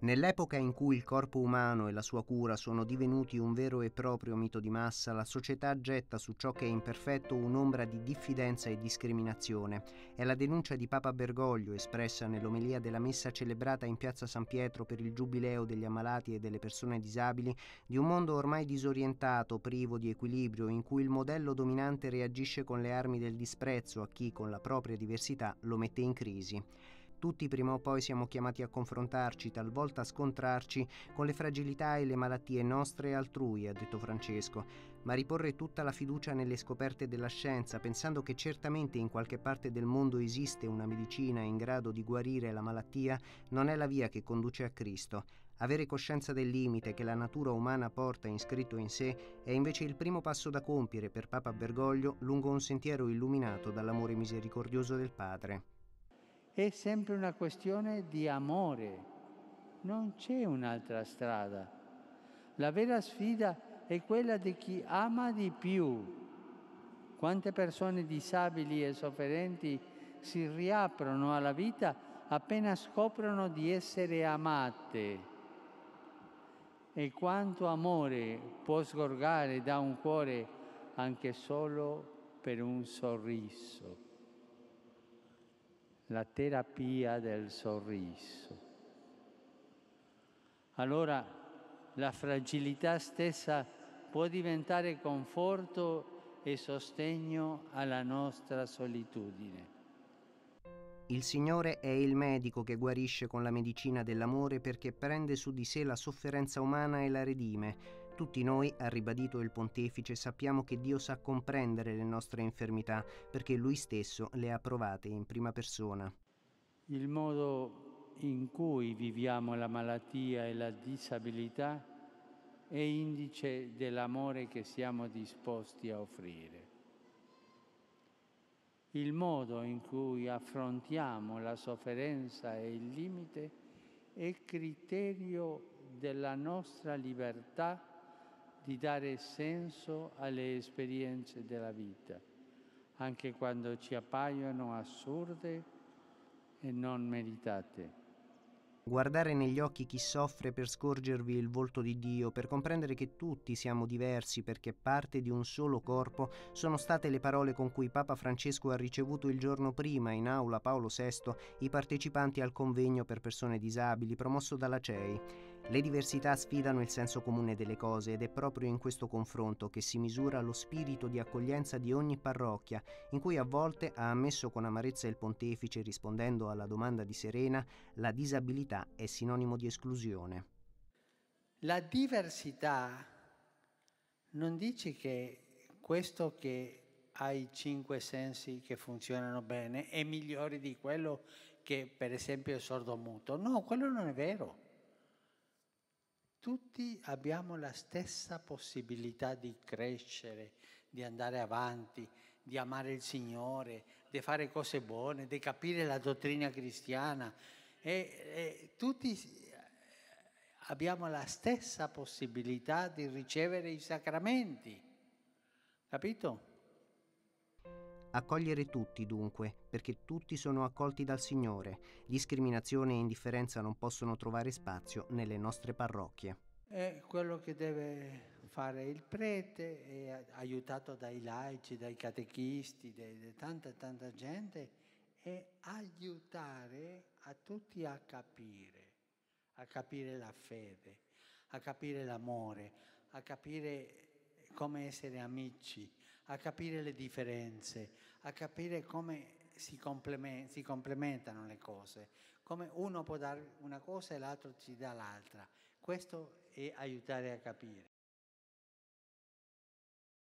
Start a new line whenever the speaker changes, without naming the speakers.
Nell'epoca in cui il corpo umano e la sua cura sono divenuti un vero e proprio mito di massa, la società getta su ciò che è imperfetto un'ombra di diffidenza e discriminazione. È la denuncia di Papa Bergoglio, espressa nell'omelia della messa celebrata in piazza San Pietro per il giubileo degli ammalati e delle persone disabili, di un mondo ormai disorientato, privo di equilibrio, in cui il modello dominante reagisce con le armi del disprezzo a chi, con la propria diversità, lo mette in crisi. Tutti prima o poi siamo chiamati a confrontarci, talvolta a scontrarci, con le fragilità e le malattie nostre e altrui, ha detto Francesco, ma riporre tutta la fiducia nelle scoperte della scienza, pensando che certamente in qualche parte del mondo esiste una medicina in grado di guarire la malattia, non è la via che conduce a Cristo. Avere coscienza del limite che la natura umana porta inscritto in sé è invece il primo passo da compiere per Papa Bergoglio lungo un sentiero illuminato dall'amore misericordioso del Padre
è sempre una questione di amore, non c'è un'altra strada. La vera sfida è quella di chi ama di più. Quante persone disabili e sofferenti si riaprono alla vita appena scoprono di essere amate. E quanto amore può sgorgare da un cuore anche solo per un sorriso la terapia del sorriso. Allora la fragilità stessa può diventare conforto e sostegno alla nostra solitudine.
Il Signore è il medico che guarisce con la medicina dell'amore perché prende su di sé la sofferenza umana e la redime, tutti noi, ha ribadito il pontefice, sappiamo che Dio sa comprendere le nostre infermità perché Lui stesso le ha provate in prima persona.
Il modo in cui viviamo la malattia e la disabilità è indice dell'amore che siamo disposti a offrire. Il modo in cui affrontiamo la sofferenza e il limite è criterio della nostra libertà di dare senso alle esperienze della vita, anche quando ci appaiono assurde e non meritate.
Guardare negli occhi chi soffre per scorgervi il volto di Dio, per comprendere che tutti siamo diversi perché parte di un solo corpo, sono state le parole con cui Papa Francesco ha ricevuto il giorno prima in aula Paolo VI i partecipanti al convegno per persone disabili promosso dalla CEI. Le diversità sfidano il senso comune delle cose ed è proprio in questo confronto che si misura lo spirito di accoglienza di ogni parrocchia, in cui a volte ha ammesso con amarezza il pontefice rispondendo alla domanda di Serena, la disabilità è sinonimo di esclusione.
La diversità non dice che questo che ha i cinque sensi che funzionano bene è migliore di quello che per esempio è sordomuto. No, quello non è vero tutti abbiamo la stessa possibilità di crescere, di andare avanti, di amare il Signore, di fare cose buone, di capire la dottrina cristiana. E, e tutti abbiamo la stessa possibilità di ricevere i sacramenti. Capito?
Accogliere tutti dunque, perché tutti sono accolti dal Signore. Discriminazione e indifferenza non possono trovare spazio nelle nostre parrocchie.
È quello che deve fare il prete, è aiutato dai laici, dai catechisti, da tanta tanta gente, è aiutare a tutti a capire, a capire la fede, a capire l'amore, a capire come essere amici a capire le differenze, a capire come si, si complementano le cose, come uno può dare una cosa e l'altro ci dà l'altra. Questo è aiutare a capire.